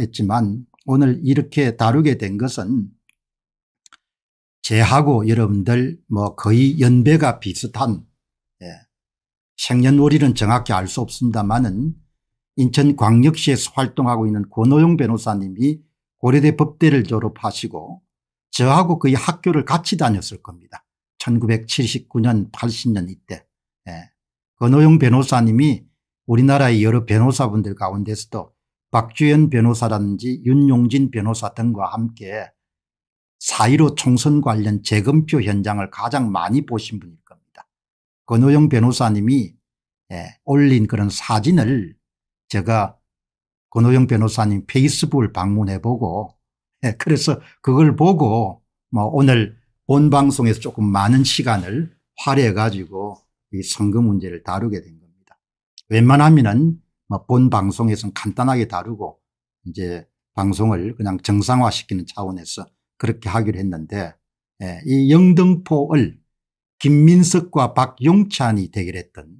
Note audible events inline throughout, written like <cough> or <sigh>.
했지만 오늘 이렇게 다루게 된 것은 제하고 여러분들 뭐 거의 연배가 비슷한 예. 생년월일은 정확히 알 수 없습니다만은 인천광역시에서 활동하고 있는 권호용 변호사님이 고려대 법대를 졸업하시고 저하고 거의 학교를 같이 다녔을 겁니다. 1979년 80년 이때 예. 권호용 변호사님이 우리나라의 여러 변호사분들 가운데서도 박주연 변호사라든지 윤용진 변호사 등과 함께 4.15 총선 관련 재검표 현장을 가장 많이 보신 분일 겁니다. 권호영 변호사님이 예, 올린 그런 사진을 제가 권호영 변호사님 페이스북을 방문해보고 예, 그래서 그걸 보고 뭐 오늘 본 방송에서 조금 많은 시간을 할애해 가지고 이 선거 문제를 다루게 된 겁니다. 웬만하면 본 방송에서는 간단하게 다루고 이제 방송을 그냥 정상화시키는 차원에서 그렇게 하기로 했는데 예, 이 영등포을 김민석과 박용찬이 대결했던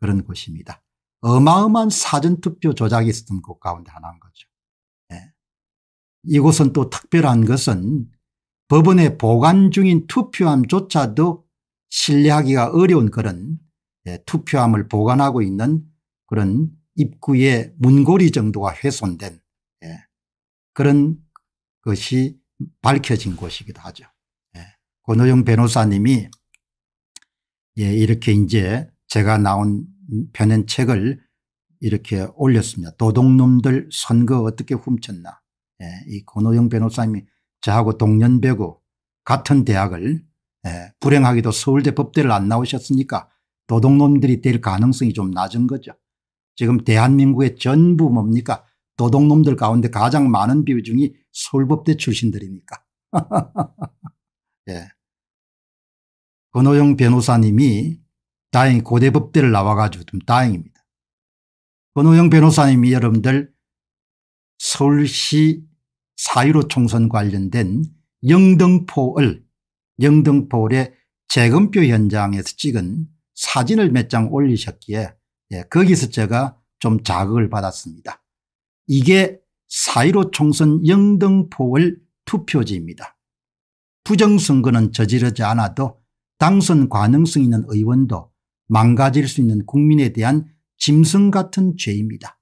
그런 곳입니다. 어마어마한 사전투표 조작이 있었던 곳 가운데 하나인 거죠. 예. 이곳은 또 특별한 것은 법원에 보관 중인 투표함조차도 신뢰하기가 어려운 그런 예, 투표함을 보관하고 있는 그런 입구에 문고리 정도가 훼손된 예. 그런 것이 밝혀진 곳이기도 하죠. 예. 권호영 변호사님이 예, 이렇게 이제 제가 나온 펴낸 책을 이렇게 올렸습니다. 도둑놈들 선거 어떻게 훔쳤나. 예, 이 권호영 변호사님이 저하고 동년배고 같은 대학을 예, 불행하게도 서울대 법대를 안 나오셨으니까 도둑놈들이 될 가능성이 좀 낮은 거죠. 지금 대한민국의 전부 뭡니까 도둑놈들 가운데 가장 많은 비중이 서울법대 출신들이니까. <laughs> 예. 권호영 변호사님이 다행히 고대법대를 나와가지고 좀 다행입니다. 권호영 변호사님이 여러분들 서울시 사유로 총선 관련된 영등포을 영등포을의 재검표 현장에서 찍은 사진을 몇 장 올리셨기에 예, 거기서 제가 좀 자극을 받았습니다. 이게 4.15 총선 영등포을 투표지입니다. 부정선거는 저지르지 않아도 당선 가능성 있는 의원도 망가질 수 있는 국민에 대한 짐승 같은 죄입니다.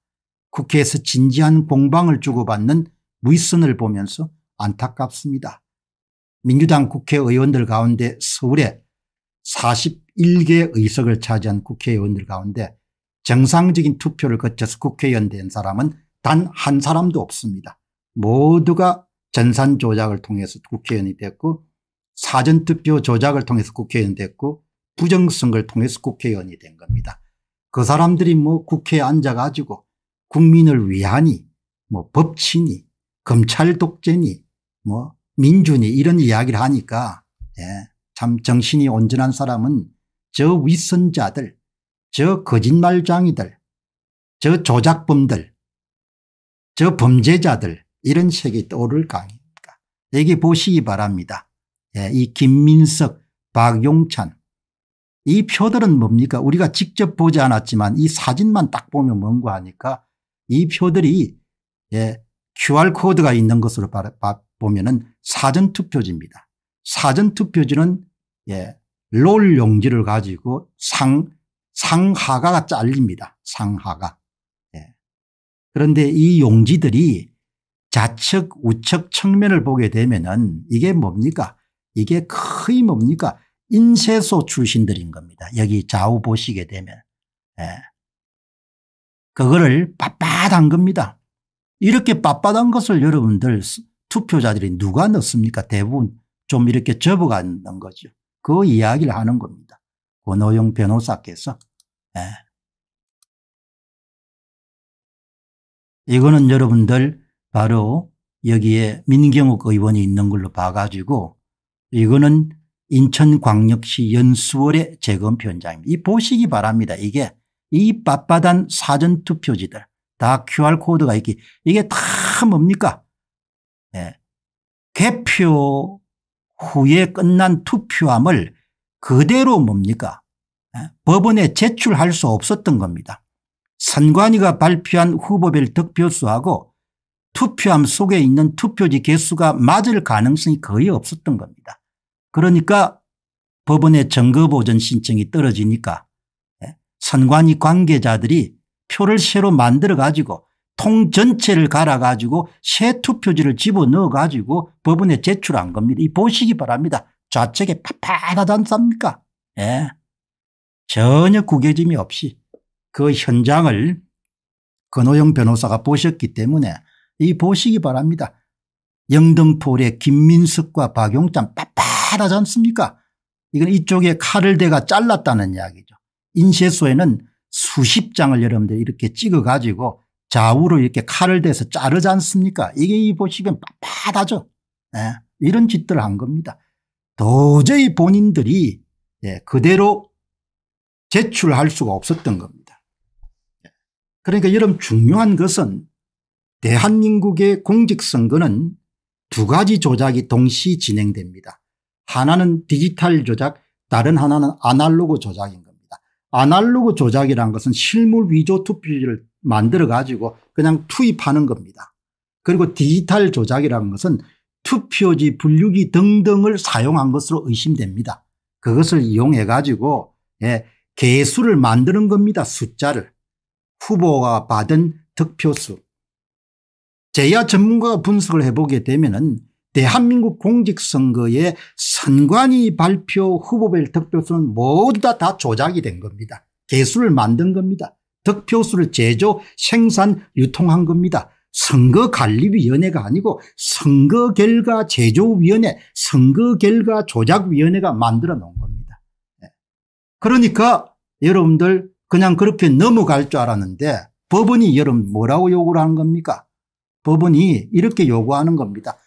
국회에서 진지한 공방을 주고받는 무위선을 보면서 안타깝습니다. 민주당 국회의원들 가운데 서울에 41개 의석을 차지한 국회의원들 가운데 정상적인 투표를 거쳐서 국회의원 된 사람은 단 한 사람도 없습니다. 모두가 전산 조작을 통해서 국회의원이 됐고 사전투표 조작을 통해서 국회의원이 됐고 부정선거를 통해서 국회의원이 된 겁니다. 그 사람들이 뭐 국회에 앉아가지고 국민을 위하니 뭐 법치니 검찰 독재니 뭐 민주니 이런 이야기를 하니까 예, 참 정신이 온전한 사람은 저 윗선자들 저 거짓말장이들 저 조작범들 저 범죄자들 이런 색이 떠오를 거 아닙니까 여기 보시기 바랍니다. 예, 이 김민석 박용찬 이 표들은 뭡니까 우리가 직접 보지 않았지만 이 사진만 딱 보면 뭔고 하니까 이 표들이 예, QR코드가 있는 것으로 바, 보면 은 사전투표지입니다. 사전투표지는 예, 롤 용지를 가지고 상 상하가가 잘립니다. 상하가. 예. 그런데 이 용지들이 좌측 우측 측면을 보게 되면은 이게 뭡니까 이게 거의 뭡니까 인쇄소 출신들인 겁니다. 여기 좌우 보시게 되면. 예. 그거를 빳빳한 겁니다. 이렇게 빳빳한 것을 여러분들 투표자들이 누가 넣습니까 대부분 좀 이렇게 접어가는 거죠. 그 이야기를 하는 겁니다. 권호용 그 변호사께서 예. 이거는 여러분들 바로 여기에 민경욱 의원이 있는 걸로 봐가지고 이거는 인천광역시 연수월의 재검 현장입니다. 이 보시기 바랍니다. 이게 이 빳빳한 사전투표지들 다 QR코드가 있기 이게 다 뭡니까 예. 개표 후에 끝난 투표함을 그대로 뭡니까 예? 법원에 제출할 수 없었던 겁니다. 선관위가 발표한 후보별 득표수하고 투표함 속에 있는 투표지 개수가 맞을 가능성이 거의 없었던 겁니다. 그러니까 법원의 증거보전 신청이 떨어지니까 예? 선관위 관계자들이 표를 새로 만들어 가지고 통 전체를 갈아 가지고 새 투표지를 집어넣어 가지고 법원에 제출한 겁니다. 이 보시기 바랍니다. 좌측에 팍팍하지 않습니까? 예. 전혀 구겨짐이 없이 그 현장을 근호영 변호사가 보셨기 때문에 이 보시기 바랍니다. 영등포의 김민석과 박용찬 빳빳하지 않습니까? 이건 이쪽에 칼을 대가 잘랐다는 이야기죠. 인쇄소에는 수십 장을 여러분들 이렇게 찍어 가지고 좌우로 이렇게 칼을 대서 자르지 않습니까? 이게 이 보시면 빳빳하죠. 네. 예. 이런 짓들을 한 겁니다. 도저히 본인들이 예, 그대로 제출할 수가 없었던 겁니다. 그러니까 여러분 중요한 것은 대한민국의 공직선거는 두 가지 조작이 동시 진행됩니다. 하나는 디지털 조작 다른 하나는 아날로그 조작인 겁니다. 아날로그 조작이란 것은 실물 위조 투표지를 만들어 가지고 그냥 투입하는 겁니다. 그리고 디지털 조작이라는 것은 투표지 분류기 등등을 사용한 것으로 의심됩니다. 그것을 이용해 가지고 예, 개수를 만드는 겁니다. 숫자를. 후보가 받은 득표수. 제야 전문가가 분석을 해보게 되면 은 대한민국 공직선거의 선관위 발표 후보별 득표수는 모두 다, 다 조작이 된 겁니다. 개수를 만든 겁니다. 득표수를 제조 생산 유통한 겁니다. 선거관리위원회가 아니고 선거결과 제조위원회 선거결과 조작위원회가 만들어 놓은 겁니다. 예. 그러니까 여러분들 그냥 그렇게 넘어갈 줄 알았는데 법원이 여러분 뭐라고 요구를 하는 겁니까 법원이 이렇게 요구하는 겁니다.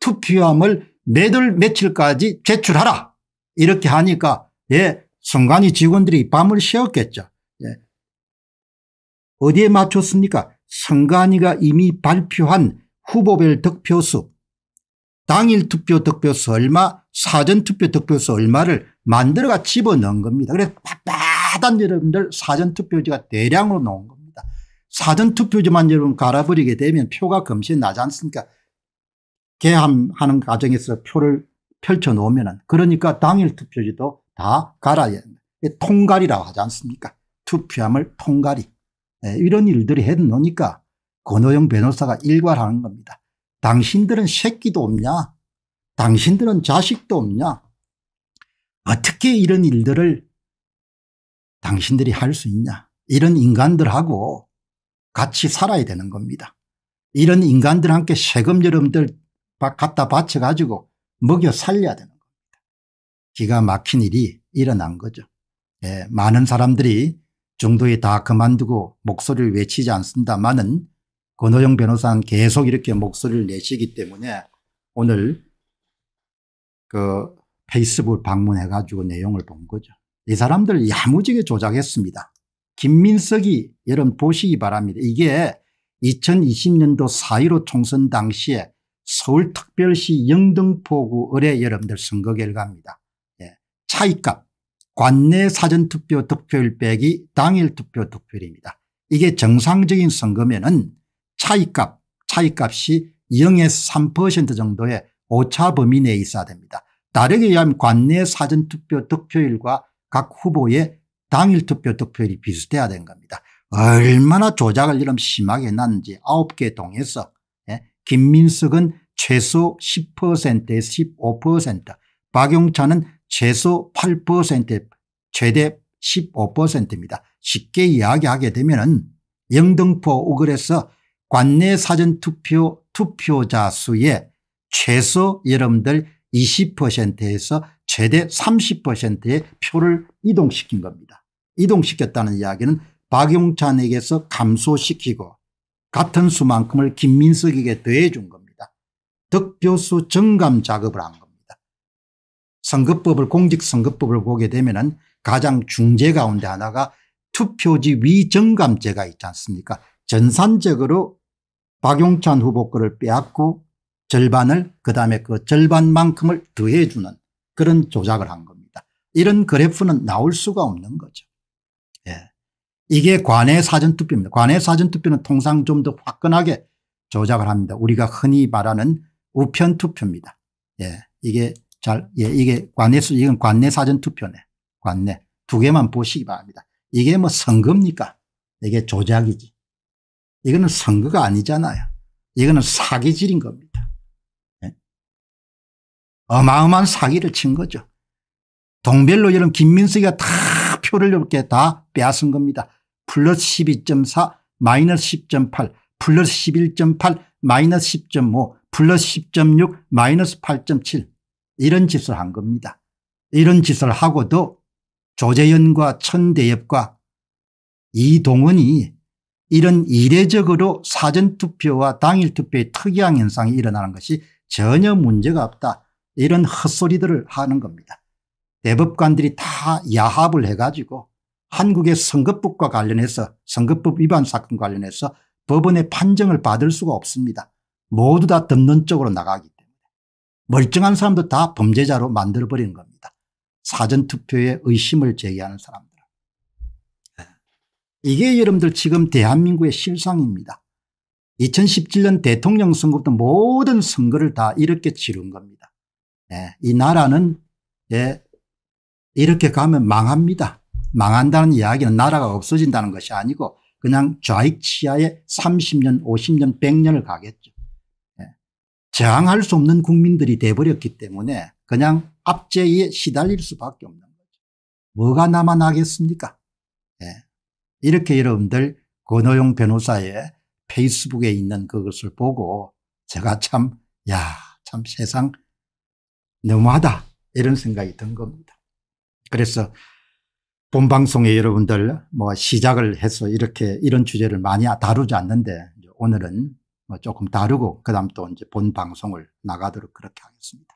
투표함을 몇 월 며칠까지 제출하라 이렇게 하니까 예, 순간이 직원들이 밤을 쉬었겠죠. 예. 어디에 맞췄습니까 선관위가 이미 발표한 후보별 득표수 당일 투표 득표수 얼마 사전 투표 득표수 얼마를 만들어가 집어넣은 겁니다. 그래서 빳빳한 여러분들 사전 투표지가 대량으로 넣은 겁니다. 사전 투표지만 여러분 갈아버리게 되면 표가 검시 나지 않습니까 개함하는 과정에서 표를 펼쳐놓으면 은 그러니까 당일 투표지도 다 갈아야 합니다. 통갈이라고 하지 않습니까 투표함을 통갈이. 예, 이런 일들이 해놓으니까 권오영 변호사가 일괄하는 겁니다. 당신들은 새끼도 없냐 당신들은 자식도 없냐 어떻게 이런 일들을 당신들이 할 수 있냐 이런 인간들하고 같이 살아야 되는 겁니다. 이런 인간들한테 세금 여러분들 갖다 바쳐가지고 먹여 살려야 되는 겁니다. 기가 막힌 일이 일어난 거죠. 예, 많은 사람들이 중도에 다 그만두고 목소리를 외치지 않습니다만은 권호영 변호사는 계속 이렇게 목소리를 내시기 때문에 오늘 그 페이스북 방문해 가지고 내용을 본 거죠. 이 사람들 야무지게 조작했습니다. 김민석이 여러분 보시기 바랍니다. 이게 2020년도 4.15 총선 당시에 서울특별시 영등포구 의뢰 여러분들 선거 결과입니다. 예. 차이값 관내 사전투표 득표율 빼기 당일 투표 득표율입니다. 이게 정상적인 선거면은 차이값 차이값이 0에서 3% 정도의 오차 범위 내에 있어야 됩니다. 다르게 의하면 관내 사전투표 득표율과 각 후보의 당일 투표 득표율이 비슷해야 된 겁니다. 얼마나 조작을 이런 심하게 했는지 9개 동에서 예? 김민석은 최소 10%에서 15% 박용찬은 최소 8% 최대 15%입니다. 쉽게 이야기하게 되면 영등포 우글에서 관내 사전투표 투표자 수의 최소 여러분들 20%에서 최대 30%의 표를 이동시킨 겁니다. 이동시켰다는 이야기는 박용찬에게서 감소시키고 같은 수만큼을 김민석에게 더해준 겁니다. 득표수 증감 작업을 한 겁니다. 선거법을 공직선거법을 보게 되면 은 가장 중재 가운데 하나가 투표지 위정감제가 있지 않습니까 전산적으로 박용찬 후보 거를 빼앗고 절반을 그다음에 그 절반만큼을 더해 주는 그런 조작을 한 겁니다. 이런 그래프는 나올 수가 없는 거죠. 예. 이게 관외 사전투표입니다. 관외 사전투표는 통상 좀 더 화끈하게 조작을 합니다. 우리가 흔히 말하는 우편투표입니다. 예. 이게 잘, 예, 이게 관내수, 이건 관내 사전 투표네. 관내. 두 개만 보시기 바랍니다. 이게 뭐 선거입니까? 이게 조작이지. 이거는 선거가 아니잖아요. 이거는 사기질인 겁니다. 예? 어마어마한 사기를 친 거죠. 동별로 여러분 김민석이가 다 표를 이렇게 다 빼앗은 겁니다. 플러스 12.4 마이너스 10.8 플러스 11.8 마이너스 10.5 플러스 10.6 마이너스 8.7 이런 짓을 한 겁니다. 이런 짓을 하고도 조재현과 천대엽과 이동원이 이런 이례적으로 사전투표와 당일투표의 특이한 현상이 일어나는 것이 전혀 문제가 없다. 이런 헛소리들을 하는 겁니다. 대법관들이 다 야합을 해가지고 한국의 선거법과 관련해서 선거법 위반 사건 관련해서 법원의 판정을 받을 수가 없습니다. 모두 다 덮는 쪽으로 나가기 멀쩡한 사람도 다 범죄자로 만들어버린 겁니다. 사전투표에 의심을 제기하는 사람들. 예. 이게 여러분들 지금 대한민국의 실상입니다. 2017년 대통령 선거부터 모든 선거를 다 이렇게 치른 겁니다. 예, 이 나라는 예, 이렇게 가면 망합니다. 망한다는 이야기는 나라가 없어진다는 것이 아니고 그냥 좌익치하에 30년 50년 100년을 가겠죠. 저항할 수 없는 국민들이 돼버렸기 때문에 그냥 압제에 시달릴 수밖에 없는 거죠. 뭐가 남아나겠습니까? 예. 이렇게 여러분들 권호용 변호사의 페이스북에 있는 그것을 보고 제가 참, 야, 참 세상 너무하다. 이런 생각이 든 겁니다. 그래서 본 방송에 여러분들 뭐 시작을 해서 이렇게 이런 주제를 많이 다루지 않는데 오늘은 뭐 조금 다르고 그다음 또 이제 본 방송을 나가도록 그렇게 하겠습니다.